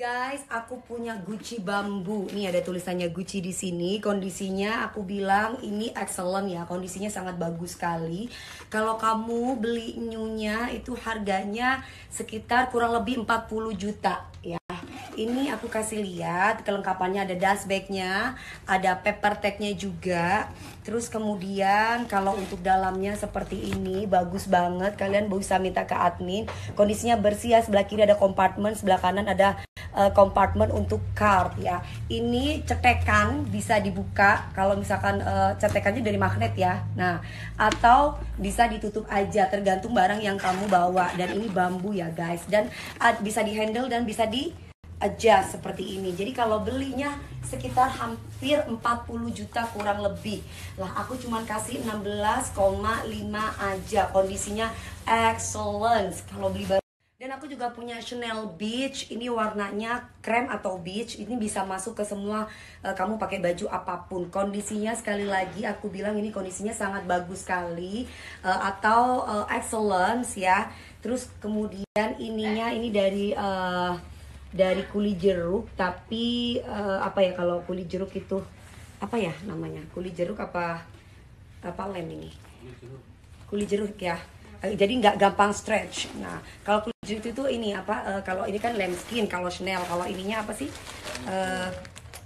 Guys, aku punya Gucci bambu. Ini ada tulisannya Gucci di sini. Kondisinya aku bilang ini excellent ya. Kondisinya sangat bagus sekali. Kalau kamu beli nyunya itu harganya sekitar kurang lebih 40 juta ya. Ini aku kasih lihat kelengkapannya ada dust bagnya, ada paper tagnya juga. Terus kemudian kalau untuk dalamnya seperti ini bagus banget. Kalian bisa minta ke admin. Kondisinya bersih ya. Sebelah kiri ada kompartemen, sebelah kanan ada uh, eh, kompartemen untuk card ya. Ini cetekan bisa dibuka kalau misalkan uh, cetekannya dari magnet ya. Nah, atau bisa ditutup aja tergantung barang yang kamu bawa dan ini bambu ya guys dan uh, bisa dihandle dan bisa di adjust seperti ini. Jadi kalau belinya sekitar hampir 40 juta kurang lebih. Lah aku cuman kasih 16,5 aja. Kondisinya excellent. Kalau beli baru dan aku juga punya Chanel Beach, ini warnanya krem atau beach, ini bisa masuk ke semua uh, kamu pakai baju apapun. Kondisinya sekali lagi aku bilang ini kondisinya sangat bagus sekali uh, atau uh, excellence ya. Terus kemudian ininya ini dari uh, dari kulit jeruk tapi uh, apa ya kalau kulit jeruk itu apa ya namanya? kulit jeruk apa apa lem ini? kulit jeruk ya. jadi nggak gampang stretch. Nah, kalau jute itu ini apa uh, kalau ini kan skin, kalau Chanel kalau ininya apa sih uh,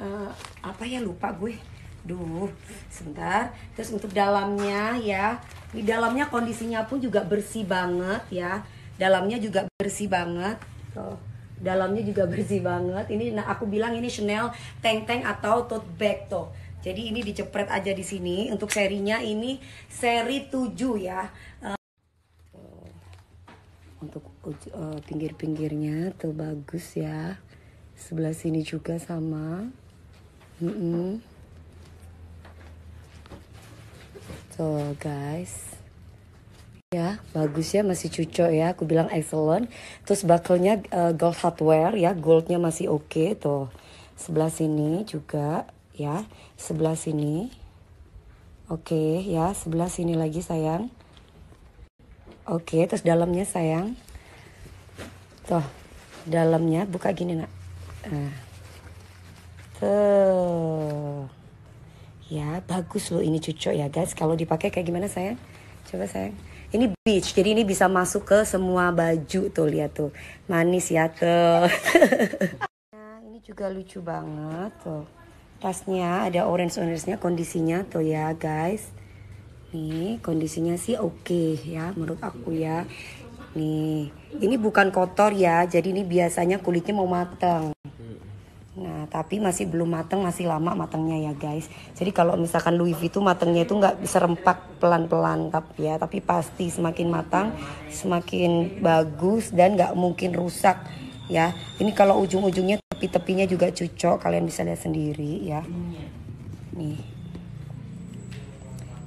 uh, apa ya lupa gue Duh, sebentar. Terus untuk dalamnya ya, di dalamnya kondisinya pun juga bersih banget ya. Dalamnya juga bersih banget. Tuh dalamnya juga bersih banget ini nah aku bilang ini Chanel tank tank atau tote bag tuh jadi ini dicepret aja di sini untuk serinya ini seri 7 ya untuk uh, pinggir-pinggirnya tuh bagus ya sebelah sini juga sama mm -mm. tuh guys ya bagus ya masih cucok ya aku bilang excellent terus bakelnya uh, eh, gold hardware ya goldnya masih oke okay, tuh sebelah sini juga ya sebelah sini oke okay, ya sebelah sini lagi sayang Oke, terus dalamnya sayang. Tuh, dalamnya buka gini nak. Nah. Tuh. Ya, bagus loh ini cucok ya guys. Kalau dipakai kayak gimana sayang? Coba sayang. Ini beach, jadi ini bisa masuk ke semua baju tuh lihat tuh. Manis ya tuh. nah, ini juga lucu banget tuh. Tasnya ada orange orange-nya kondisinya tuh ya guys. Nih, kondisinya sih oke okay, ya menurut aku ya. Nih, ini bukan kotor ya. Jadi ini biasanya kulitnya mau mateng. Nah, tapi masih belum mateng, masih lama matangnya ya, guys. Jadi kalau misalkan Louis itu matangnya itu nggak serempak pelan-pelan tapi ya, tapi pasti semakin matang, semakin bagus dan nggak mungkin rusak ya. Ini kalau ujung-ujungnya tepi-tepinya juga cucok, kalian bisa lihat sendiri ya. Nih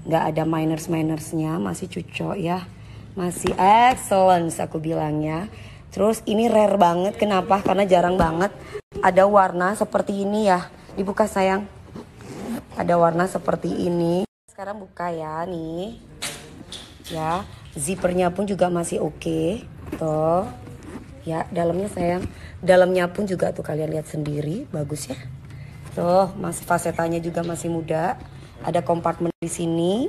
nggak ada minors minorsnya masih cucok ya masih excellence aku bilangnya terus ini rare banget kenapa karena jarang banget ada warna seperti ini ya dibuka sayang ada warna seperti ini sekarang buka ya nih ya zippernya pun juga masih oke okay. tuh ya dalamnya sayang dalamnya pun juga tuh kalian lihat sendiri bagus ya tuh masih fasetanya juga masih muda ada kompartemen di sini.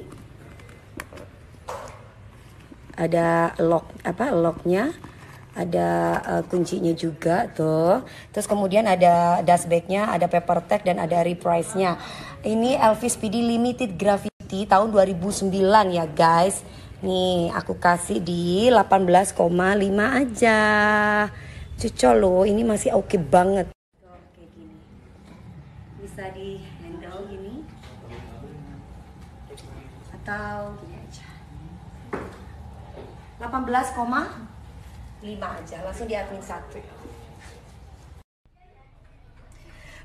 Ada lock apa locknya ada uh, kuncinya juga tuh. Terus kemudian ada dashbacknya, ada paper tag dan ada reprise nya Ini Elvis PD Limited Gravity tahun 2009 ya guys. Nih aku kasih di 18,5 aja. Cucol loh, ini masih oke okay banget. Oke gini. Bisa di atau gini aja 18,5 aja langsung di admin 1 ya.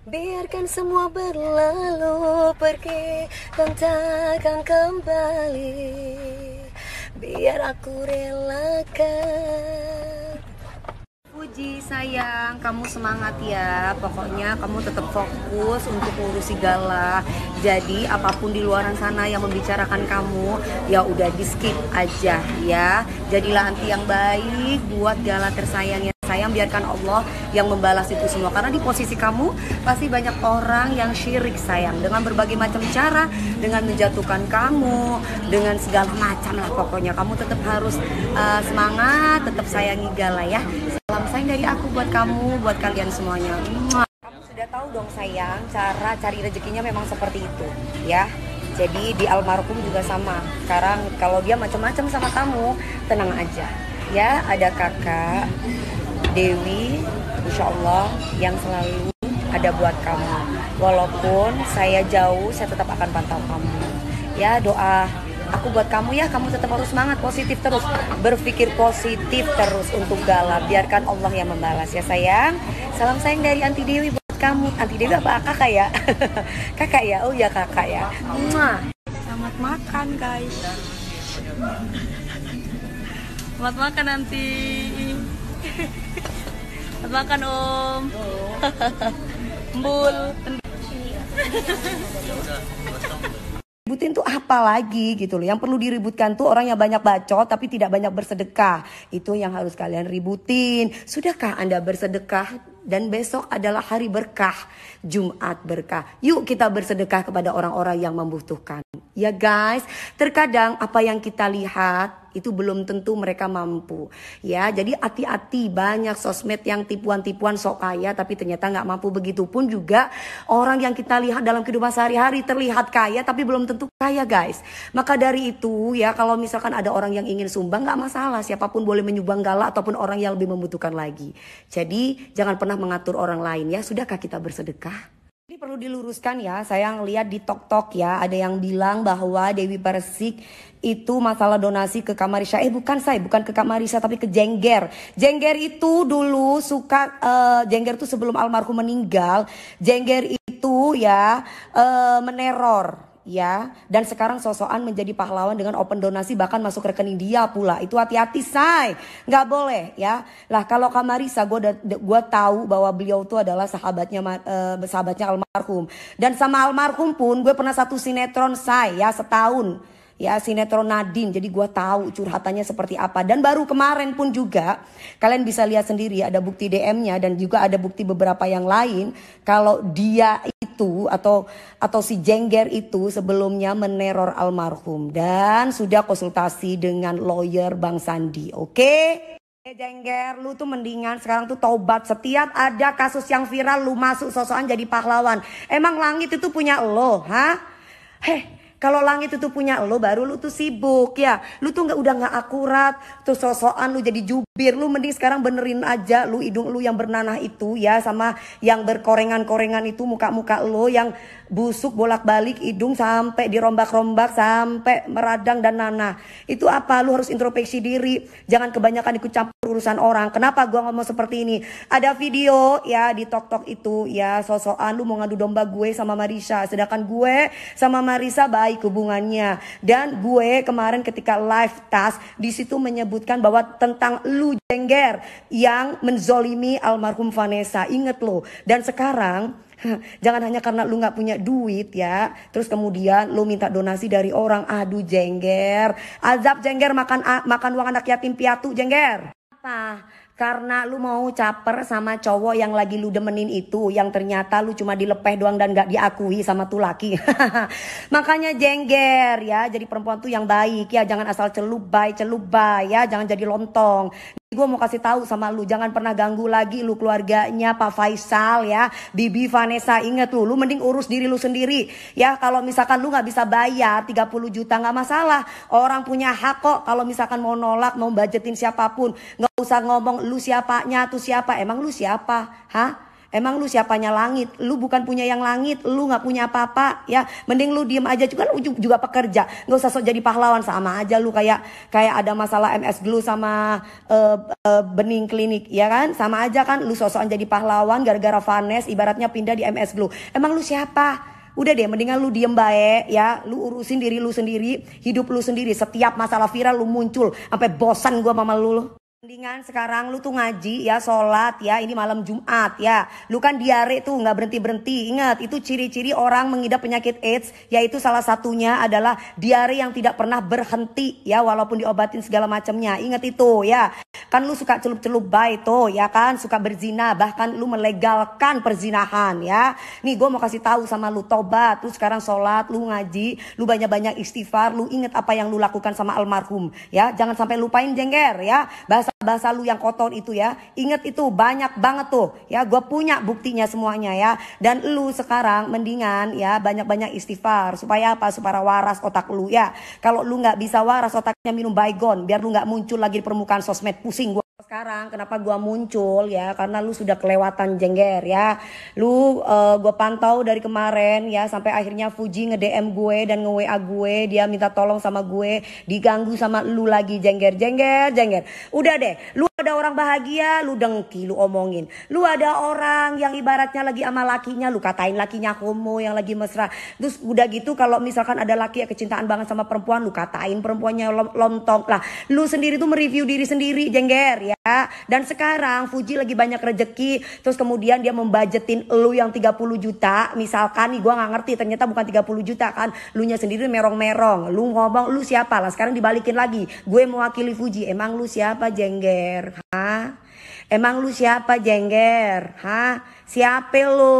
biarkan semua berlalu pergi dan takkan kembali biar aku relakan Aji sayang, kamu semangat ya. Pokoknya kamu tetap fokus untuk urus segala. Jadi apapun di luaran sana yang membicarakan kamu, ya udah di skip aja ya. Jadilah anti yang baik buat gala tersayangnya sayang biarkan Allah yang membalas itu semua karena di posisi kamu pasti banyak orang yang syirik sayang dengan berbagai macam cara dengan menjatuhkan kamu dengan segala macam lah pokoknya kamu tetap harus uh, semangat tetap sayangi gala ya salam sayang dari aku buat kamu, buat kalian semuanya. Kamu sudah tahu dong sayang, cara cari rezekinya memang seperti itu, ya. Jadi di almarhum juga sama. Sekarang kalau dia macam-macam sama kamu, tenang aja. Ya, ada kakak Dewi, insya Allah yang selalu ada buat kamu. Walaupun saya jauh, saya tetap akan pantau kamu. Ya, doa aku buat kamu ya kamu tetap harus semangat positif terus berpikir positif terus untuk gala biarkan Allah yang membalas ya sayang salam sayang dari anti Dewi buat kamu anti Dewi apa kakak ya kakak ya oh ya kakak ya selamat makan guys selamat makan nanti selamat makan om oh. bul ributin tuh apa lagi gitu loh. Yang perlu diributkan tuh orang yang banyak bacot tapi tidak banyak bersedekah. Itu yang harus kalian ributin. Sudahkah Anda bersedekah dan besok adalah hari berkah, Jumat berkah. Yuk kita bersedekah kepada orang-orang yang membutuhkan. Ya guys, terkadang apa yang kita lihat itu belum tentu mereka mampu. Ya, jadi hati-hati banyak sosmed yang tipuan-tipuan sok kaya tapi ternyata nggak mampu. begitu pun juga orang yang kita lihat dalam kehidupan sehari-hari terlihat kaya tapi belum tentu kaya guys. Maka dari itu ya kalau misalkan ada orang yang ingin sumbang nggak masalah siapapun boleh menyumbang gala ataupun orang yang lebih membutuhkan lagi. Jadi jangan pernah mengatur orang lain ya. Sudahkah kita bersedekah? perlu diluruskan ya, saya lihat di tok-tok ya, ada yang bilang bahwa Dewi Persik itu masalah donasi ke Kamarisha. Eh bukan saya, bukan ke Kamarisha tapi ke Jengger. Jengger itu dulu suka, uh, Jengger itu sebelum almarhum meninggal, Jengger itu ya uh, meneror ya. Dan sekarang sosokan menjadi pahlawan dengan open donasi bahkan masuk rekening dia pula. Itu hati-hati say, nggak boleh ya. Lah kalau Kamarisa, gue gue tahu bahwa beliau itu adalah sahabatnya eh, sahabatnya almarhum. Dan sama almarhum pun gue pernah satu sinetron say ya setahun ya sinetron Nadine jadi gue tahu curhatannya seperti apa dan baru kemarin pun juga kalian bisa lihat sendiri ada bukti DM-nya dan juga ada bukti beberapa yang lain kalau dia itu atau atau si Jengger itu sebelumnya meneror almarhum dan sudah konsultasi dengan lawyer Bang Sandi oke okay? Eh jengger, lu tuh mendingan sekarang tuh taubat Setiap ada kasus yang viral, lu masuk sosokan jadi pahlawan. Emang langit itu punya lo, ha? Heh, kalau langit itu punya lo baru lo tuh sibuk ya. Lo tuh nggak udah nggak akurat, tuh sosokan lo jadi jubir. lo mending sekarang benerin aja lo hidung lo yang bernanah itu ya sama yang berkorengan-korengan itu muka-muka lo yang busuk bolak-balik hidung sampai dirombak-rombak sampai meradang dan nanah. Itu apa? lo harus introspeksi diri. Jangan kebanyakan ikut campur urusan orang. Kenapa gua ngomong seperti ini? Ada video ya di -tok itu ya sosokan lo mau ngadu domba gue sama Marisa sedangkan gue sama Marisa baik baik hubungannya. Dan gue kemarin ketika live tas di situ menyebutkan bahwa tentang lu jengger yang menzolimi almarhum Vanessa. inget lo. Dan sekarang Jangan hanya karena lu gak punya duit ya, terus kemudian lu minta donasi dari orang. Aduh jengger, azab jengger makan makan uang anak yatim piatu jengger. Apa? Karena lu mau caper sama cowok yang lagi lu demenin itu, yang ternyata lu cuma dilepeh doang dan gak diakui sama tuh laki. Makanya jengger ya, jadi perempuan tuh yang baik ya, jangan asal celup celup bay ya, jangan jadi lontong. Gue mau kasih tahu sama lu, jangan pernah ganggu lagi lu keluarganya Pak Faisal ya, Bibi Vanessa. inget lu, lu mending urus diri lu sendiri ya. Kalau misalkan lu nggak bisa bayar 30 juta nggak masalah. Orang punya hak kok kalau misalkan mau nolak, mau budgetin siapapun. Nggak usah ngomong lu siapanya tuh siapa, emang lu siapa? Hah? Emang lu siapanya langit? Lu bukan punya yang langit, lu nggak punya apa-apa, ya. Mending lu diem aja juga lu juga pekerja. Nggak usah sok jadi pahlawan sama aja lu kayak kayak ada masalah MS dulu sama uh, uh, bening klinik, ya kan? Sama aja kan lu sosokan jadi pahlawan gara-gara Vanes ibaratnya pindah di MS Blue. Emang lu siapa? Udah deh, mendingan lu diem baik ya. Lu urusin diri lu sendiri, hidup lu sendiri. Setiap masalah viral lu muncul. Sampai bosan gua mama lu. Mendingan sekarang lu tuh ngaji ya, sholat ya, ini malam Jumat ya. Lu kan diare tuh nggak berhenti-berhenti. Ingat, itu ciri-ciri orang mengidap penyakit AIDS, yaitu salah satunya adalah diare yang tidak pernah berhenti ya, walaupun diobatin segala macamnya. Ingat itu ya. Kan lu suka celup-celup bay tuh ya kan, suka berzina, bahkan lu melegalkan perzinahan ya. Nih gue mau kasih tahu sama lu, tobat, lu sekarang sholat, lu ngaji, lu banyak-banyak istighfar, lu inget apa yang lu lakukan sama almarhum ya. Jangan sampai lupain jengger ya. Bahasa bahasa lu yang kotor itu ya. Ingat itu banyak banget tuh ya. Gue punya buktinya semuanya ya. Dan lu sekarang mendingan ya banyak-banyak istighfar supaya apa? Supaya waras otak lu ya. Kalau lu gak bisa waras otaknya minum baygon biar lu gak muncul lagi di permukaan sosmed pusing gue sekarang kenapa gua muncul ya karena lu sudah kelewatan jengger ya lu uh, eh, gue pantau dari kemarin ya sampai akhirnya Fuji nge DM gue dan nge WA gue dia minta tolong sama gue diganggu sama lu lagi jengger jengger jengger udah deh lu ada orang bahagia lu dengki lu omongin lu ada orang yang ibaratnya lagi sama lakinya lu katain lakinya homo yang lagi mesra terus udah gitu kalau misalkan ada laki yang kecintaan banget sama perempuan lu katain perempuannya lontong lah lu sendiri tuh mereview diri sendiri jengger ya dan sekarang Fuji lagi banyak rezeki, terus kemudian dia membajetin lu yang 30 juta, misalkan nih gue nggak ngerti ternyata bukan 30 juta kan, lu nya sendiri merong-merong, lu ngomong lu siapa lah, sekarang dibalikin lagi, gue mewakili Fuji, emang lu siapa jengger, ha? Emang lu siapa jengger, ha? Siapa lu?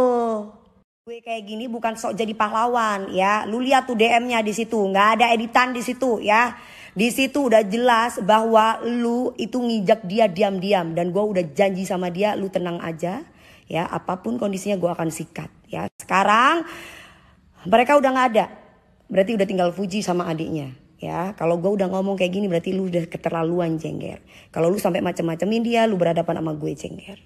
Gue kayak gini bukan sok jadi pahlawan ya. Lu lihat tuh DM-nya di situ, nggak ada editan di situ ya. Di situ udah jelas bahwa lu itu ngijak dia diam-diam dan gue udah janji sama dia lu tenang aja ya apapun kondisinya gue akan sikat ya. Sekarang mereka udah nggak ada, berarti udah tinggal Fuji sama adiknya ya kalau gue udah ngomong kayak gini berarti lu udah keterlaluan jengger kalau lu sampai macem-macemin dia lu berhadapan sama gue jengger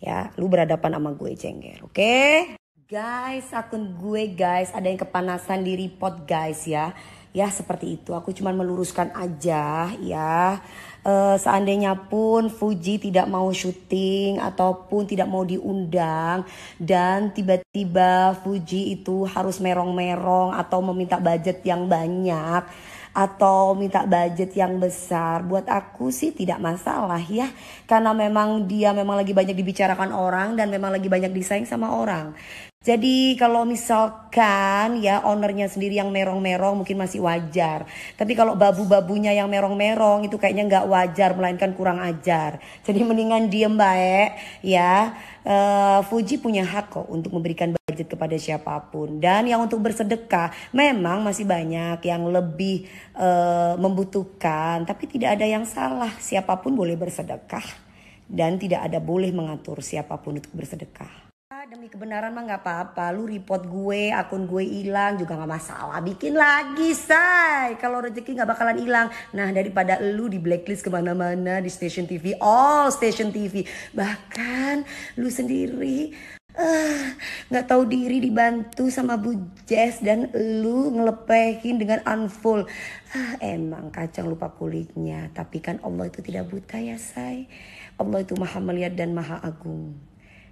ya lu berhadapan sama gue jengger oke okay? guys akun gue guys ada yang kepanasan di report guys ya ya seperti itu aku cuman meluruskan aja ya e, seandainya pun Fuji tidak mau syuting ataupun tidak mau diundang dan tiba-tiba Fuji itu harus merong-merong atau meminta budget yang banyak atau minta budget yang besar buat aku sih tidak masalah ya karena memang dia memang lagi banyak dibicarakan orang dan memang lagi banyak disayang sama orang jadi kalau misalkan ya ownernya sendiri yang merong-merong mungkin masih wajar. Tapi kalau babu-babunya yang merong-merong itu kayaknya nggak wajar melainkan kurang ajar. Jadi mendingan diem baik ya. Uh, Fuji punya hak kok untuk memberikan budget kepada siapapun. Dan yang untuk bersedekah memang masih banyak yang lebih uh, membutuhkan. Tapi tidak ada yang salah siapapun boleh bersedekah. Dan tidak ada boleh mengatur siapapun untuk bersedekah demi kebenaran mah nggak apa-apa lu report gue akun gue hilang juga nggak masalah bikin lagi say kalau rezeki nggak bakalan hilang nah daripada lu di blacklist kemana-mana di stasiun TV all stasiun TV bahkan lu sendiri eh, nggak uh, tahu diri dibantu sama Bu Jess dan lu ngelepehin dengan unfull. Ah, emang kacang lupa kulitnya, tapi kan Allah itu tidak buta ya say. Allah itu maha melihat dan maha agung.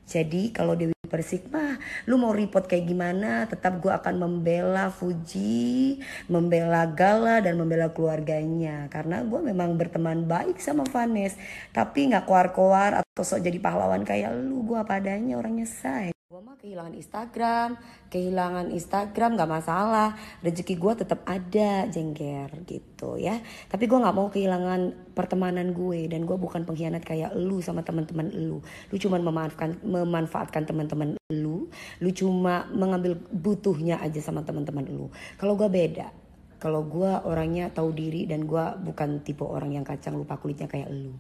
Jadi kalau Dewi Persik mah lu mau report kayak gimana tetap gue akan membela Fuji, membela Gala dan membela keluarganya karena gue memang berteman baik sama Vanes tapi gak keluar-keluar atau sok jadi pahlawan kayak lu gue padanya orangnya say gue mah kehilangan Instagram kehilangan Instagram gak masalah rezeki gue tetap ada jengger gitu ya tapi gue gak mau kehilangan pertemanan gue dan gue bukan pengkhianat kayak lu sama teman-teman lu lu cuma memanfaatkan memanfaatkan teman-teman lu lu cuma mengambil butuhnya aja sama teman-teman lu kalau gue beda kalau gue orangnya tahu diri dan gue bukan tipe orang yang kacang lupa kulitnya kayak lu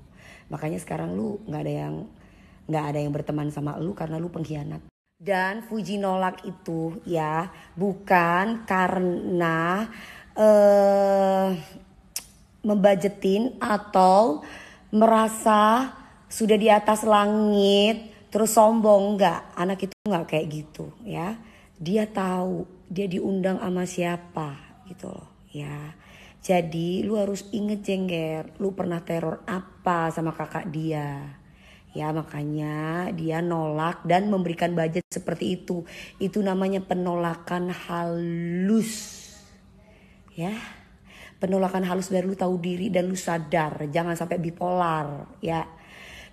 makanya sekarang lu nggak ada yang nggak ada yang berteman sama lu karena lu pengkhianat dan Fuji nolak itu ya bukan karena eh, membajetin atau merasa sudah di atas langit terus sombong nggak anak itu nggak kayak gitu ya dia tahu dia diundang sama siapa gitu loh ya jadi lu harus inget jengger lu pernah teror apa sama kakak dia Ya makanya dia nolak dan memberikan budget seperti itu. Itu namanya penolakan halus. Ya. Penolakan halus biar lu tahu diri dan lu sadar, jangan sampai bipolar, ya.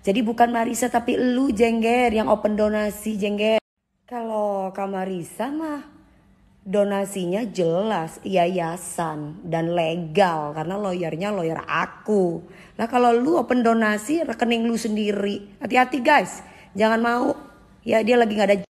Jadi bukan Marisa tapi lu jengger yang open donasi jengger. Kalau Kamarisa mah donasinya jelas yayasan dan legal karena lawyernya lawyer aku. Nah kalau lu open donasi rekening lu sendiri, hati-hati guys, jangan mau ya dia lagi nggak ada